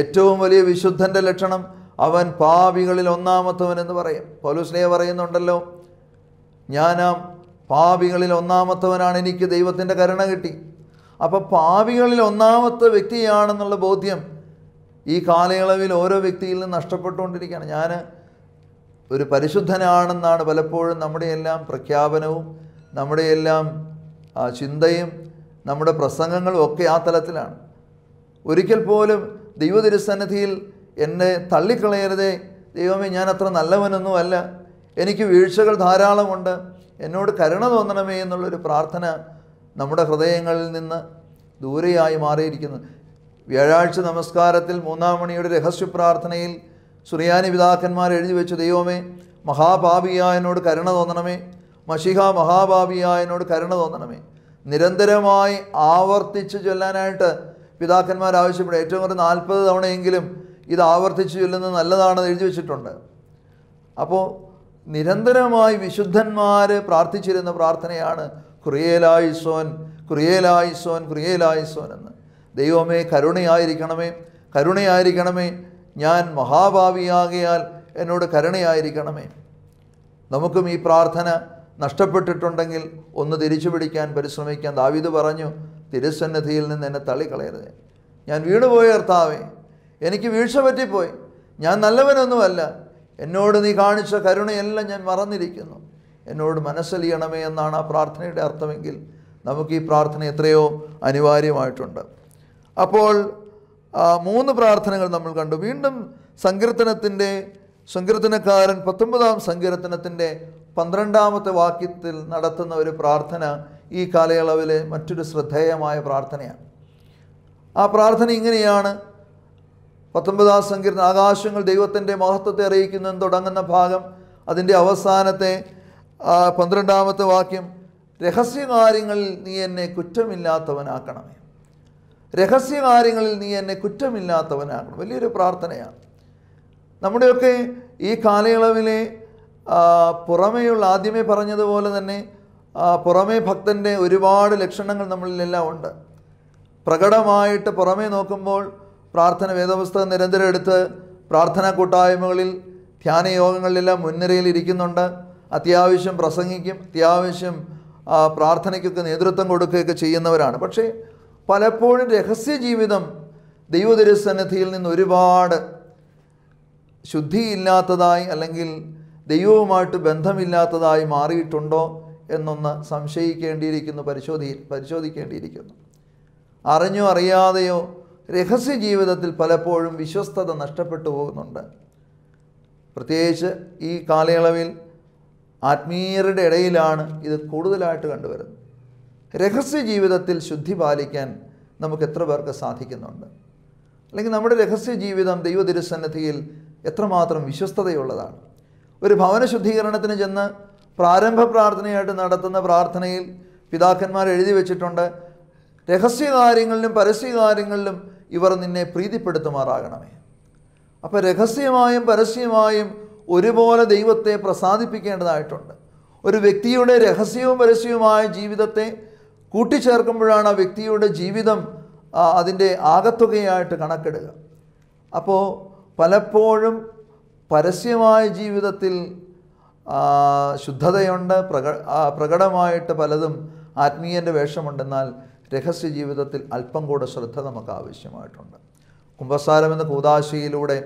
ഏറ്റവും വലിയ വിശുദ്ധൻ്റെ ലക്ഷണം അവൻ പാപികളിൽ ഒന്നാമത്തവൻ എന്ന് പറയും പൗലുസ്ലിയ പറയുന്നുണ്ടല്ലോ ഞാനാം പാപികളിൽ ഒന്നാമത്തവനാണ് എനിക്ക് ദൈവത്തിൻ്റെ കരുണ കിട്ടി അപ്പോൾ പാവികളിൽ ഒന്നാമത്തെ വ്യക്തിയാണെന്നുള്ള ബോധ്യം ഈ കാലയളവിൽ ഓരോ വ്യക്തിയിൽ നിന്ന് നഷ്ടപ്പെട്ടുകൊണ്ടിരിക്കുകയാണ് ഞാൻ ഒരു പരിശുദ്ധനാണെന്നാണ് പലപ്പോഴും നമ്മുടെ എല്ലാം പ്രഖ്യാപനവും നമ്മുടെ എല്ലാം ചിന്തയും നമ്മുടെ പ്രസംഗങ്ങളും ഒക്കെ ആ തലത്തിലാണ് ഒരിക്കൽ പോലും ദൈവ എന്നെ തള്ളിക്കളയരുതേ ദൈവമേ ഞാൻ അത്ര നല്ലവനൊന്നുമല്ല എനിക്ക് വീഴ്ചകൾ ധാരാളമുണ്ട് എന്നോട് കരുണ തോന്നണമേ എന്നുള്ളൊരു പ്രാർത്ഥന നമ്മുടെ ഹൃദയങ്ങളിൽ നിന്ന് ദൂരെയായി മാറിയിരിക്കുന്നു വ്യാഴാഴ്ച നമസ്കാരത്തിൽ മൂന്നാം മണിയുടെ രഹസ്യ പ്രാർത്ഥനയിൽ സുറിയാനി പിതാക്കന്മാർ എഴുതി വെച്ചു ദൈവമേ മഹാഭാവിയായനോട് കരുണ തോന്നണമേ മഷിഹ മഹാഭാവിയായനോട് കരുണ തോന്നണമേ നിരന്തരമായി ആവർത്തിച്ച് ചൊല്ലാനായിട്ട് പിതാക്കന്മാർ ആവശ്യപ്പെടും ഏറ്റവും കുറഞ്ഞ നാൽപ്പത് തവണയെങ്കിലും ഇത് ആവർത്തിച്ച് ചൊല്ലുന്നത് നല്ലതാണെന്ന് എഴുതി വെച്ചിട്ടുണ്ട് അപ്പോൾ നിരന്തരമായി വിശുദ്ധന്മാർ പ്രാർത്ഥിച്ചിരുന്ന പ്രാർത്ഥനയാണ് ക്രിയേലായിസോൻ ക്രിയേലായിസോൻ ക്രിയേലായിസോൻ എന്ന് ദൈവമേ കരുണയായിരിക്കണമേ കരുണയായിരിക്കണമേ ഞാൻ മഹാഭാവിയാകിയാൽ എന്നോട് കരുണയായിരിക്കണമേ നമുക്കും ഈ പ്രാർത്ഥന നഷ്ടപ്പെട്ടിട്ടുണ്ടെങ്കിൽ ഒന്ന് തിരിച്ചു പിടിക്കാൻ പരിശ്രമിക്കാൻ ദാവിത് പറഞ്ഞു തിരുസന്നിധിയിൽ നിന്ന് എന്നെ തള്ളിക്കളയരുത് ഞാൻ വീണുപോയ കർത്താവേ എനിക്ക് വീഴ്ച പറ്റിപ്പോയി ഞാൻ നല്ലവനൊന്നുമല്ല എന്നോട് നീ കാണിച്ച കരുണയെല്ലാം ഞാൻ മറന്നിരിക്കുന്നു എന്നോട് മനസ്സലിയണമേ എന്നാണ് ആ പ്രാർത്ഥനയുടെ അർത്ഥമെങ്കിൽ നമുക്ക് ഈ പ്രാർത്ഥന എത്രയോ അനിവാര്യമായിട്ടുണ്ട് അപ്പോൾ മൂന്ന് പ്രാർത്ഥനകൾ നമ്മൾ കണ്ടു വീണ്ടും സങ്കീർത്തനത്തിൻ്റെ സങ്കീർത്തനക്കാരൻ പത്തൊമ്പതാം സങ്കീർത്തനത്തിൻ്റെ പന്ത്രണ്ടാമത്തെ വാക്യത്തിൽ നടത്തുന്ന ഒരു പ്രാർത്ഥന ഈ കാലയളവിലെ മറ്റൊരു ശ്രദ്ധേയമായ പ്രാർത്ഥനയാണ് ആ പ്രാർത്ഥന ഇങ്ങനെയാണ് പത്തൊമ്പതാം സങ്കീർത്തനം ആകാശങ്ങൾ ദൈവത്തിൻ്റെ മഹത്വത്തെ അറിയിക്കുന്നതിന് തുടങ്ങുന്ന ഭാഗം അതിൻ്റെ അവസാനത്തെ ആ പന്ത്രണ്ടാമത്തെ വാക്യം രഹസ്യകാര്യങ്ങളിൽ നീ എന്നെ കുറ്റമില്ലാത്തവനാക്കണമേ രഹസ്യകാര്യങ്ങളിൽ നീ എന്നെ കുറ്റമില്ലാത്തവനാക്കണം വലിയൊരു പ്രാർത്ഥനയാണ് നമ്മുടെയൊക്കെ ഈ കാലയളവിലെ പുറമേയുള്ള ആദ്യമേ പറഞ്ഞതുപോലെ തന്നെ പുറമേ ഭക്തൻ്റെ ഒരുപാട് ലക്ഷണങ്ങൾ നമ്മളിലെല്ലാം ഉണ്ട് പ്രകടമായിട്ട് പുറമേ നോക്കുമ്പോൾ പ്രാർത്ഥന വേദപുസ്തകം നിരന്തരം എടുത്ത് പ്രാർത്ഥനാ കൂട്ടായ്മകളിൽ ധ്യാനയോഗങ്ങളിലെല്ലാം യോഗങ്ങളിലെല്ലാം മുൻനിരയിൽ ഇരിക്കുന്നുണ്ട് അത്യാവശ്യം പ്രസംഗിക്കും അത്യാവശ്യം പ്രാർത്ഥനയ്ക്കൊക്കെ നേതൃത്വം കൊടുക്കുകയൊക്കെ ചെയ്യുന്നവരാണ് പക്ഷേ പലപ്പോഴും രഹസ്യ ജീവിതം ദൈവതിരുസന്നിധിയിൽ നിന്ന് ഒരുപാട് ശുദ്ധിയില്ലാത്തതായി അല്ലെങ്കിൽ ദൈവവുമായിട്ട് ബന്ധമില്ലാത്തതായി മാറിയിട്ടുണ്ടോ എന്നൊന്ന് സംശയിക്കേണ്ടിയിരിക്കുന്നു പരിശോധി പരിശോധിക്കേണ്ടിയിരിക്കുന്നു അറിഞ്ഞോ അറിയാതെയോ രഹസ്യ ജീവിതത്തിൽ പലപ്പോഴും വിശ്വസ്തത നഷ്ടപ്പെട്ടു പോകുന്നുണ്ട് പ്രത്യേകിച്ച് ഈ കാലയളവിൽ ആത്മീയരുടെ ഇടയിലാണ് ഇത് കൂടുതലായിട്ട് കണ്ടുവരുന്നത് രഹസ്യ ജീവിതത്തിൽ ശുദ്ധി പാലിക്കാൻ നമുക്ക് എത്ര പേർക്ക് സാധിക്കുന്നുണ്ട് അല്ലെങ്കിൽ നമ്മുടെ രഹസ്യ ജീവിതം ദൈവതിരുസന്നിധിയിൽ എത്രമാത്രം വിശ്വസ്തതയുള്ളതാണ് ഒരു ഭവന ശുദ്ധീകരണത്തിന് ചെന്ന് പ്രാരംഭ പ്രാർത്ഥനയായിട്ട് നടത്തുന്ന പ്രാർത്ഥനയിൽ പിതാക്കന്മാർ എഴുതി വെച്ചിട്ടുണ്ട് രഹസ്യകാര്യങ്ങളിലും പരസ്യകാര്യങ്ങളിലും ഇവർ നിന്നെ പ്രീതിപ്പെടുത്തുമാറാകണമേ അപ്പോൾ രഹസ്യമായും പരസ്യമായും ഒരുപോലെ ദൈവത്തെ പ്രസാദിപ്പിക്കേണ്ടതായിട്ടുണ്ട് ഒരു വ്യക്തിയുടെ രഹസ്യവും പരസ്യവുമായ ജീവിതത്തെ കൂട്ടിച്ചേർക്കുമ്പോഴാണ് ആ വ്യക്തിയുടെ ജീവിതം അതിൻ്റെ ആകത്തുകയായിട്ട് കണക്കെടുക അപ്പോൾ പലപ്പോഴും പരസ്യമായ ജീവിതത്തിൽ ശുദ്ധതയുണ്ട് പ്രക പ്രകടമായിട്ട് പലതും ആത്മീയൻ്റെ വേഷമുണ്ടെന്നാൽ രഹസ്യ ജീവിതത്തിൽ അല്പം കൂടെ ശ്രദ്ധ നമുക്ക് ആവശ്യമായിട്ടുണ്ട് കുംഭസാരം എന്ന കൂതാശയിലൂടെ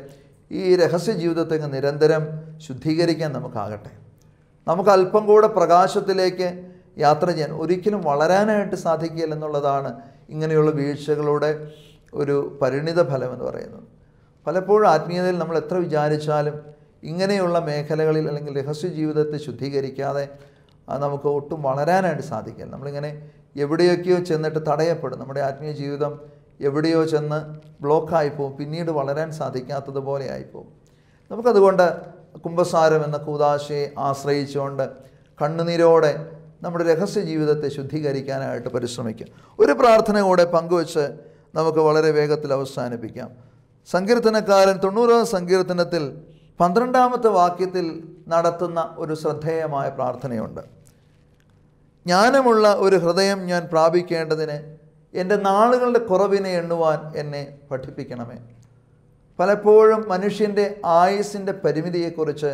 ഈ രഹസ്യ ജീവിതത്തെ നിരന്തരം ശുദ്ധീകരിക്കാൻ നമുക്കാകട്ടെ നമുക്ക് അല്പം കൂടെ പ്രകാശത്തിലേക്ക് യാത്ര ചെയ്യാൻ ഒരിക്കലും വളരാനായിട്ട് സാധിക്കില്ല എന്നുള്ളതാണ് ഇങ്ങനെയുള്ള വീഴ്ചകളുടെ ഒരു പരിണിത ഫലം എന്ന് പറയുന്നത് പലപ്പോഴും ആത്മീയതയിൽ നമ്മൾ എത്ര വിചാരിച്ചാലും ഇങ്ങനെയുള്ള മേഖലകളിൽ അല്ലെങ്കിൽ രഹസ്യ ജീവിതത്തെ ശുദ്ധീകരിക്കാതെ നമുക്ക് ഒട്ടും വളരാനായിട്ട് സാധിക്കില്ല നമ്മളിങ്ങനെ എവിടെയൊക്കെയോ ചെന്നിട്ട് തടയപ്പെടും നമ്മുടെ ആത്മീയ ജീവിതം എവിടെയോ ചെന്ന് ബ്ലോക്കായിപ്പോവും പിന്നീട് വളരാൻ സാധിക്കാത്തതുപോലെ ആയിപ്പോവും നമുക്കതുകൊണ്ട് കുംഭസാരം എന്ന കൂതാശയെ ആശ്രയിച്ചുകൊണ്ട് കണ്ണുനീരോടെ നമ്മുടെ രഹസ്യ ജീവിതത്തെ ശുദ്ധീകരിക്കാനായിട്ട് പരിശ്രമിക്കുക ഒരു പ്രാർത്ഥന കൂടെ പങ്കുവച്ച് നമുക്ക് വളരെ വേഗത്തിൽ അവസാനിപ്പിക്കാം സങ്കീർത്തനക്കാരൻ തൊണ്ണൂറാം സങ്കീർത്തനത്തിൽ പന്ത്രണ്ടാമത്തെ വാക്യത്തിൽ നടത്തുന്ന ഒരു ശ്രദ്ധേയമായ പ്രാർത്ഥനയുണ്ട് ജ്ഞാനമുള്ള ഒരു ഹൃദയം ഞാൻ പ്രാപിക്കേണ്ടതിന് എൻ്റെ നാളുകളുടെ കുറവിനെ എണ്ണുവാൻ എന്നെ പഠിപ്പിക്കണമേ പലപ്പോഴും മനുഷ്യൻ്റെ ആയുസിൻ്റെ പരിമിതിയെക്കുറിച്ച്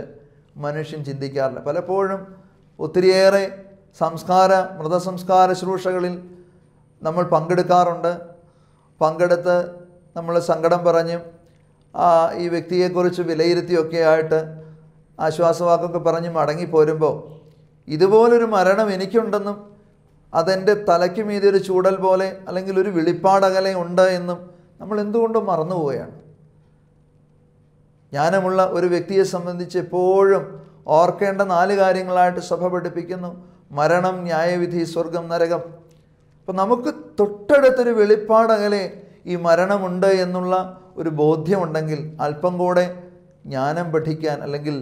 മനുഷ്യൻ ചിന്തിക്കാറില്ല പലപ്പോഴും ഒത്തിരിയേറെ സംസ്കാര മൃതസംസ്കാര ശുശ്രൂഷകളിൽ നമ്മൾ പങ്കെടുക്കാറുണ്ട് പങ്കെടുത്ത് നമ്മൾ സങ്കടം ആ ഈ വ്യക്തിയെക്കുറിച്ച് വിലയിരുത്തിയൊക്കെ ആയിട്ട് ആശ്വാസവാക്കൊക്കെ പറഞ്ഞ് മടങ്ങി ഇതുപോലൊരു മരണം എനിക്കുണ്ടെന്നും അതെൻ്റെ തലയ്ക്ക് മീതി ഒരു ചൂടൽ പോലെ അല്ലെങ്കിൽ ഒരു വെളിപ്പാടകലെ ഉണ്ട് എന്നും നമ്മൾ എന്തുകൊണ്ടും മറന്നുപോവുകയാണ് ജ്ഞാനമുള്ള ഒരു വ്യക്തിയെ സംബന്ധിച്ച് എപ്പോഴും ഓർക്കേണ്ട നാല് കാര്യങ്ങളായിട്ട് സഭ പഠിപ്പിക്കുന്നു മരണം ന്യായവിധി സ്വർഗം നരകം അപ്പം നമുക്ക് തൊട്ടടുത്തൊരു വെളിപ്പാടകലെ ഈ മരണമുണ്ട് എന്നുള്ള ഒരു ബോധ്യമുണ്ടെങ്കിൽ അല്പം കൂടെ ജ്ഞാനം പഠിക്കാൻ അല്ലെങ്കിൽ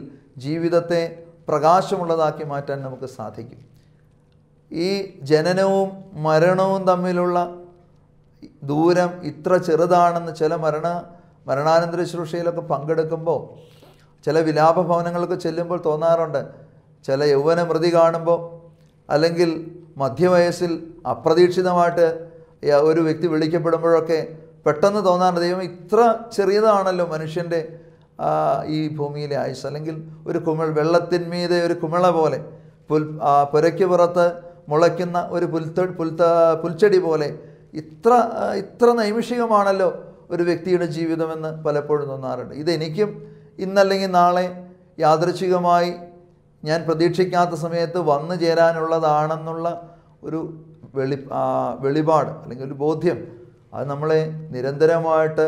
ജീവിതത്തെ പ്രകാശമുള്ളതാക്കി മാറ്റാൻ നമുക്ക് സാധിക്കും ഈ ജനനവും മരണവും തമ്മിലുള്ള ദൂരം ഇത്ര ചെറുതാണെന്ന് ചില മരണ മരണാനന്തര ശുശ്രൂഷയിലൊക്കെ പങ്കെടുക്കുമ്പോൾ ചില വിലാപ ഭവനങ്ങളൊക്കെ ചെല്ലുമ്പോൾ തോന്നാറുണ്ട് ചില യൗവന മൃതി കാണുമ്പോൾ അല്ലെങ്കിൽ മധ്യവയസ്സിൽ അപ്രതീക്ഷിതമായിട്ട് ഒരു വ്യക്തി വിളിക്കപ്പെടുമ്പോഴൊക്കെ പെട്ടെന്ന് തോന്നാറുണ്ട് ദൈവം ഇത്ര ചെറിയതാണല്ലോ മനുഷ്യൻ്റെ ഈ ഭൂമിയിലെ ആയുസ് അല്ലെങ്കിൽ ഒരു കുമിൾ വെള്ളത്തിന്മീതെ ഒരു കുമിള പോലെ പുൽ പുരയ്ക്ക് പുറത്ത് മുളയ്ക്കുന്ന ഒരു പുൽത്ത പുൽത്ത പുൽച്ചെടി പോലെ ഇത്ര ഇത്ര നൈമിഷികമാണല്ലോ ഒരു വ്യക്തിയുടെ ജീവിതമെന്ന് പലപ്പോഴും തോന്നാറുണ്ട് ഇതെനിക്കും ഇന്നല്ലെങ്കിൽ നാളെ യാദൃച്ഛികമായി ഞാൻ പ്രതീക്ഷിക്കാത്ത സമയത്ത് വന്നു ചേരാനുള്ളതാണെന്നുള്ള ഒരു വെളി വെളിപാട് അല്ലെങ്കിൽ ഒരു ബോധ്യം അത് നമ്മളെ നിരന്തരമായിട്ട്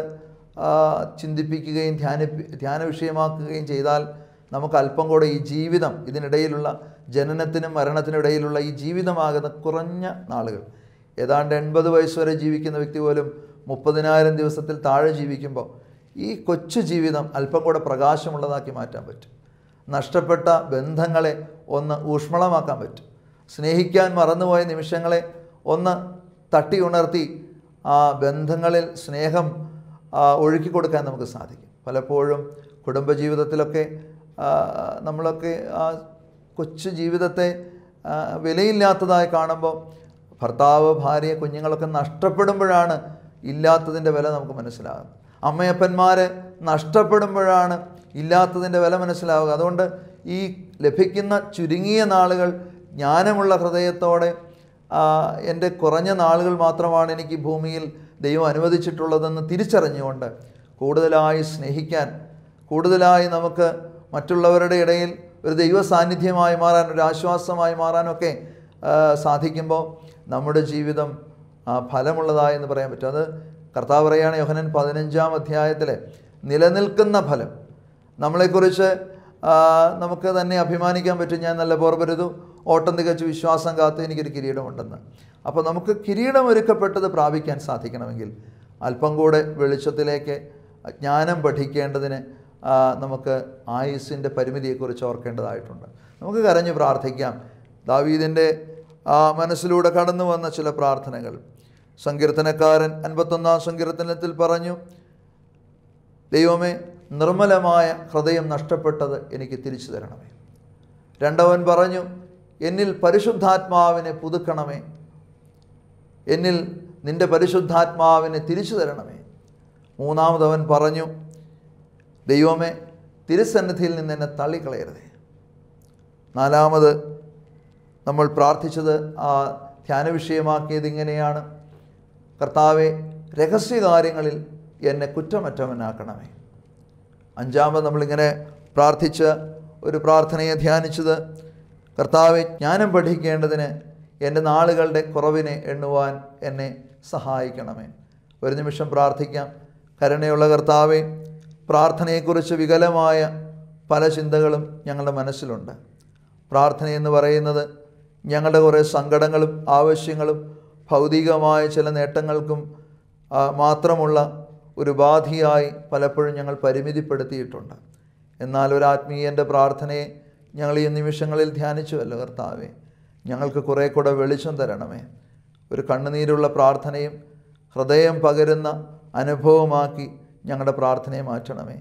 ചിന്തിപ്പിക്കുകയും ധ്യാനി ധ്യാന വിഷയമാക്കുകയും ചെയ്താൽ നമുക്ക് അല്പം കൂടെ ഈ ജീവിതം ഇതിനിടയിലുള്ള ജനനത്തിനും മരണത്തിനും ഇടയിലുള്ള ഈ ജീവിതമാകുന്ന കുറഞ്ഞ നാളുകൾ ഏതാണ്ട് എൺപത് വയസ്സ് വരെ ജീവിക്കുന്ന വ്യക്തി പോലും മുപ്പതിനായിരം ദിവസത്തിൽ താഴെ ജീവിക്കുമ്പോൾ ഈ കൊച്ചു ജീവിതം അല്പം കൂടെ പ്രകാശമുള്ളതാക്കി മാറ്റാൻ പറ്റും നഷ്ടപ്പെട്ട ബന്ധങ്ങളെ ഒന്ന് ഊഷ്മളമാക്കാൻ പറ്റും സ്നേഹിക്കാൻ മറന്നുപോയ നിമിഷങ്ങളെ ഒന്ന് തട്ടി ഉണർത്തി ആ ബന്ധങ്ങളിൽ സ്നേഹം ഒഴുക്കി കൊടുക്കാൻ നമുക്ക് സാധിക്കും പലപ്പോഴും കുടുംബജീവിതത്തിലൊക്കെ നമ്മളൊക്കെ ആ കൊച്ചു ജീവിതത്തെ വിലയില്ലാത്തതായി കാണുമ്പോൾ ഭർത്താവ് ഭാര്യ കുഞ്ഞുങ്ങളൊക്കെ നഷ്ടപ്പെടുമ്പോഴാണ് ഇല്ലാത്തതിൻ്റെ വില നമുക്ക് മനസ്സിലാകുന്നത് അമ്മയപ്പന്മാരെ നഷ്ടപ്പെടുമ്പോഴാണ് ഇല്ലാത്തതിൻ്റെ വില മനസ്സിലാവുക അതുകൊണ്ട് ഈ ലഭിക്കുന്ന ചുരുങ്ങിയ നാളുകൾ ജ്ഞാനമുള്ള ഹൃദയത്തോടെ എൻ്റെ കുറഞ്ഞ നാളുകൾ മാത്രമാണ് എനിക്ക് ഭൂമിയിൽ ദൈവം അനുവദിച്ചിട്ടുള്ളതെന്ന് തിരിച്ചറിഞ്ഞുകൊണ്ട് കൂടുതലായി സ്നേഹിക്കാൻ കൂടുതലായി നമുക്ക് മറ്റുള്ളവരുടെ ഇടയിൽ ഒരു ദൈവ സാന്നിധ്യമായി മാറാൻ ഒരു ആശ്വാസമായി മാറാനൊക്കെ സാധിക്കുമ്പോൾ നമ്മുടെ ജീവിതം ഫലമുള്ളതായി എന്ന് പറയാൻ പറ്റും അത് കർത്താവ് പറയുകയാണ് യോഹനൻ പതിനഞ്ചാം അധ്യായത്തിൽ നിലനിൽക്കുന്ന ഫലം നമ്മളെക്കുറിച്ച് നമുക്ക് തന്നെ അഭിമാനിക്കാൻ പറ്റും ഞാൻ നല്ല പോർവരുതു ഓട്ടം തികച്ച് വിശ്വാസം കാത്ത് എനിക്കൊരു കിരീടമുണ്ടെന്ന് അപ്പോൾ നമുക്ക് കിരീടം ഒരുക്കപ്പെട്ടത് പ്രാപിക്കാൻ സാധിക്കണമെങ്കിൽ അല്പം കൂടെ വെളിച്ചത്തിലേക്ക് ജ്ഞാനം പഠിക്കേണ്ടതിന് നമുക്ക് ആയുസ്സിൻ്റെ പരിമിതിയെക്കുറിച്ച് ഓർക്കേണ്ടതായിട്ടുണ്ട് നമുക്ക് കരഞ്ഞ് പ്രാർത്ഥിക്കാം ദാവീദിൻ്റെ മനസ്സിലൂടെ കടന്നു വന്ന ചില പ്രാർത്ഥനകൾ സങ്കീർത്തനക്കാരൻ അൻപത്തൊന്നാം സങ്കീർത്തനത്തിൽ പറഞ്ഞു ദൈവമേ നിർമ്മലമായ ഹൃദയം നഷ്ടപ്പെട്ടത് എനിക്ക് തിരിച്ചു തരണമേ രണ്ടവൻ പറഞ്ഞു എന്നിൽ പരിശുദ്ധാത്മാവിനെ പുതുക്കണമേ എന്നിൽ നിന്റെ പരിശുദ്ധാത്മാവിനെ തിരിച്ചു തരണമേ മൂന്നാമതവൻ പറഞ്ഞു ദൈവമേ തിരുസന്നിധിയിൽ നിന്ന് എന്നെ തള്ളിക്കളയരുതേ നാലാമത് നമ്മൾ പ്രാർത്ഥിച്ചത് ആ ധ്യാന വിഷയമാക്കിയത് ഇങ്ങനെയാണ് കർത്താവെ രഹസ്യകാര്യങ്ങളിൽ എന്നെ കുറ്റമറ്റവനാക്കണമേ അഞ്ചാമത് നമ്മളിങ്ങനെ പ്രാർത്ഥിച്ച് ഒരു പ്രാർത്ഥനയെ ധ്യാനിച്ചത് കർത്താവെ ജ്ഞാനം പഠിക്കേണ്ടതിന് എൻ്റെ നാളുകളുടെ കുറവിനെ എണ്ണുവാൻ എന്നെ സഹായിക്കണമേ ഒരു നിമിഷം പ്രാർത്ഥിക്കാം കരുണയുള്ള കർത്താവെ പ്രാർത്ഥനയെക്കുറിച്ച് വികലമായ പല ചിന്തകളും ഞങ്ങളുടെ മനസ്സിലുണ്ട് പ്രാർത്ഥന എന്ന് പറയുന്നത് ഞങ്ങളുടെ കുറേ സങ്കടങ്ങളും ആവശ്യങ്ങളും ഭൗതികമായ ചില നേട്ടങ്ങൾക്കും മാത്രമുള്ള ഒരു ബാധിയായി പലപ്പോഴും ഞങ്ങൾ പരിമിതിപ്പെടുത്തിയിട്ടുണ്ട് എന്നാൽ ഒരു ആത്മീയൻ്റെ പ്രാർത്ഥനയെ ഞങ്ങൾ ഈ നിമിഷങ്ങളിൽ ധ്യാനിച്ചുവല്ലോ കർത്താവെ ഞങ്ങൾക്ക് കുറേ കൂടെ വെളിച്ചം തരണമേ ഒരു കണ്ണുനീരുള്ള പ്രാർത്ഥനയും ഹൃദയം പകരുന്ന അനുഭവമാക്കി ഞങ്ങളുടെ പ്രാർത്ഥനയെ മാറ്റണമേ